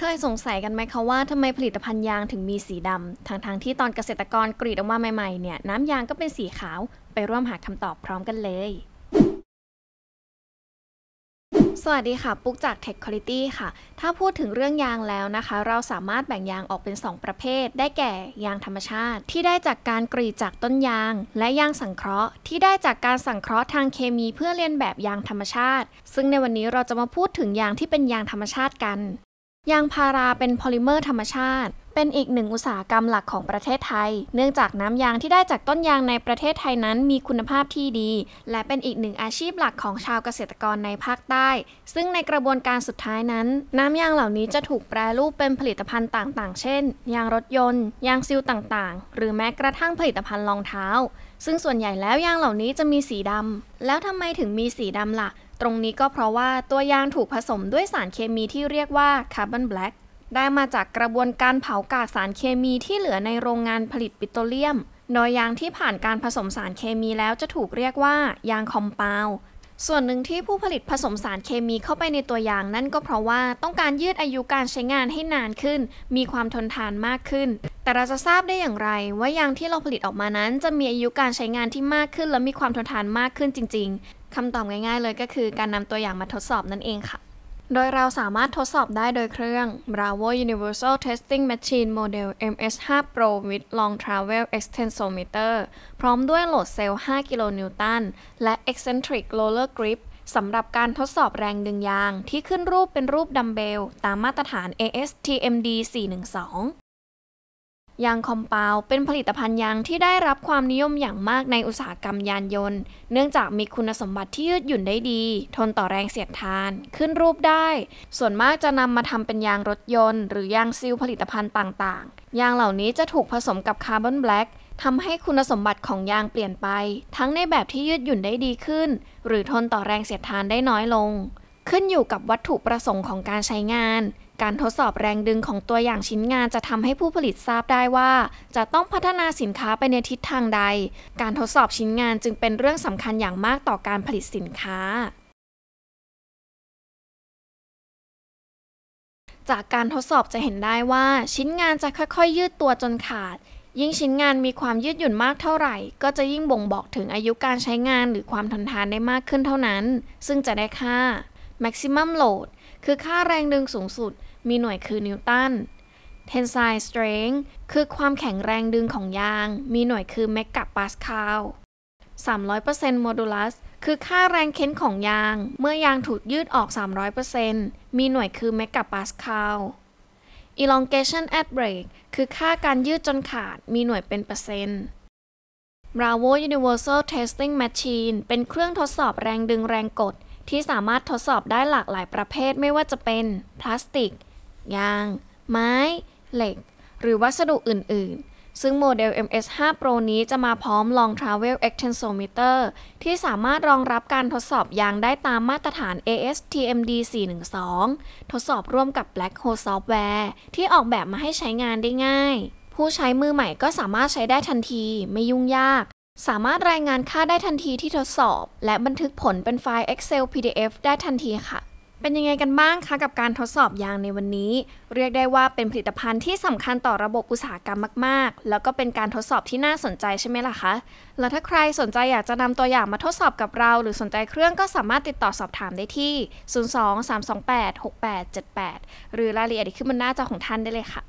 เคยสงสัยกันไหมคะว่าทำไมผลิตภัณฑ์ยางถึงมีสีดำทางั้งที่ตอนเกษตรกรกรีดออกมาใหม่ๆเนี่ย น้ำยางก็เป็นสีขาว ไปร่วมหาคำตอบพร้อมกันเลย สวัสดีค่ะปุ๊กจาก Tech Quality ค่ะ ถ้าพูดถึงเรื่องยางแล้วนะคะ เราสามารถแบ่งยางออกเป็น 2 ประเภท ได้แก่ยางธรรมชาติที่ได้จากการกรีดจากต้นยาง และยางสังเคราะห์ ที่ได้จากการสังเคราะห์ทางเคมีเพื่อเลียนแบบยางธรรมชาติ ซึ่งในวันนี้เราจะมาพูดถึงยางที่เป็นยางธรรมชาติกันยางพาราเป็นโพลิเมอร์ธรรมชาติเป็นอีกหนึ่งอุตสาหกรรมหลักของประเทศไทย เนื่องจากน้ำยางที่ได้จากต้นยางในประเทศไทยนั้นมีคุณภาพที่ดี และเป็นอีกหนึ่งอาชีพหลักของชาวเกษตรกรในภาคใต้ ซึ่งในกระบวนการสุดท้ายนั้น น้ำยางเหล่านี้จะถูกแปรรูปเป็นผลิตภัณฑ์ต่าง ๆ เช่นยางรถยนต์ ยางซิลต่างๆ หรือแม้กระทั่งผลิตภัณฑ์รองเท้า ซึ่งส่วนใหญ่แล้วยางเหล่านี้จะมีสีดำแล้วทำไมถึงมีสีดำละ่ะ ตรงนี้ก็เพราะว่าตัวยางถูกผสมด้วยสารเคมีที่เรียกว่าคาร์บอนแบล็กได้มาจากกระบวนการเผากากสารเคมีที่เหลือในโรงงานผลิตปิโตรเลียมโดยยางที่ผ่านการผสมสารเคมีแล้วจะถูกเรียกว่ายางคอมเพลส่วนหนึ่งที่ผู้ผลิตผสมสารเคมีเข้าไปในตัวยางนั่นก็เพราะว่าต้องการยืดอายุการใช้งานให้นานขึ้น มีความทนทานมากขึ้น แต่เราจะทราบได้อย่างไรว่ายางที่เราผลิตออกมานั้น จะมีอายุการใช้งานที่มากขึ้น และมีความทนทานมากขึ้นจริง ๆ คำตอบง่าย ๆ เลยก็คือ การนำตัวอย่างมาทดสอบนั่นเองค่ะโดยเราสามารถทดสอบได้โดยเครื่อง Bravo Universal Testing Machine Model MS5 Pro with Long Travel Extensometer พร้อมด้วยโหลดเซลล์5กิโลนิวตันและ Eccentric Roller Grip สำหรับการทดสอบแรงดึงยางที่ขึ้นรูปเป็นรูปดัมเบล ตามมาตรฐาน ASTM D 412ยางคอมเปาเป็นผลิตภัณฑ์ยางที่ได้รับความนิยมอย่างมากในอุตสาหกรรมยานยนต์เนื่องจากมีคุณสมบัติที่ยืดหยุ่นได้ดี ทนต่อแรงเสียดทาน ขึ้นรูปได้ ส่วนมากจะนำมาทำเป็นยางรถยนต์หรือยางซิลผลิตภัณฑ์ต่างๆ ยางเหล่านี้จะถูกผสมกับคาร์บอนแบล็กทำให้คุณสมบัติของยางเปลี่ยนไป ทั้งในแบบที่ยืดหยุ่นได้ดีขึ้น หรือทนต่อแรงเสียดทานได้น้อยลง ขึ้นอยู่กับวัตถุประสงค์ของการใช้งานการทดสอบแรงดึงของตัวอย่างชิ้นงานจะทำให้ผู้ผลิตทราบได้ว่า จะต้องพัฒนาสินค้าไปในทิศทางใด การทดสอบชิ้นงานจึงเป็นเรื่องสำคัญอย่างมากต่อการผลิตสินค้า จากการทดสอบจะเห็นได้ว่าชิ้นงานจะค่อย ๆ ยืดตัวจนขาด ยิ่งชิ้นงานมีความยืดหยุ่นมากเท่าไหร่ ก็จะยิ่งบ่งบอกถึงอายุการใช้งานหรือความทนทานได้มากขึ้นเท่านั้น ซึ่งจะได้ค่า maximum load คือค่าแรงดึงสูงสุด มีหน่วยคือนิวตัน tensile strength คือความแข็งแรงดึงของยาง มีหน่วยคือเมกะปาสคาล300% modulus คือค่าแรงเค้นของยาง เมื่อยางถูกยืดออก 300%มีหน่วยคือเมกะปาสคาล elongation at break คือค่าการยืดจนขาด มีหน่วยเป็นเปอร์เซ็นต์ Bravo Universal Testing Machine เป็นเครื่องทดสอบแรงดึงแรงกดที่สามารถทดสอบได้หลากหลายประเภทไม่ว่าจะเป็นพลาสติก ยาง ไม้ เหล็ก หรือวัสดุอื่น ๆ ซึ่งโมเดล MS5 Pro นี้จะมาพร้อม Long Travel Extensometer ที่สามารถรองรับการทดสอบยางได้ตามมาตรฐาน ASTM D 412ทดสอบร่วมกับ Black Hole Software ที่ออกแบบมาให้ใช้งานได้ง่าย ผู้ใช้มือใหม่ก็สามารถใช้ได้ทันทีไม่ยุ่งยากสามารถรายงานค่าได้ทันทีที่ทดสอบ และบันทึกผลเป็นไฟล์ Excel PDF ได้ทันทีค่ะ เป็นยังไงกันบ้างคะกับการทดสอบยางในวันนี้ เรียกได้ว่าเป็นผลิตภัณฑ์ที่สำคัญต่อระบบอุตสาหกรรมมาก ๆ แล้วก็เป็นการทดสอบที่น่าสนใจใช่ไหมล่ะคะ แล้วถ้าใครสนใจอยากจะนำตัวอย่างมาทดสอบกับเรา หรือสนใจเครื่องก็สามารถติดต่อสอบถามได้ที่ 02 328 6878 หรือรายละเอียดที่ขึ้นบนหน้าจอของท่านได้เลยค่ะ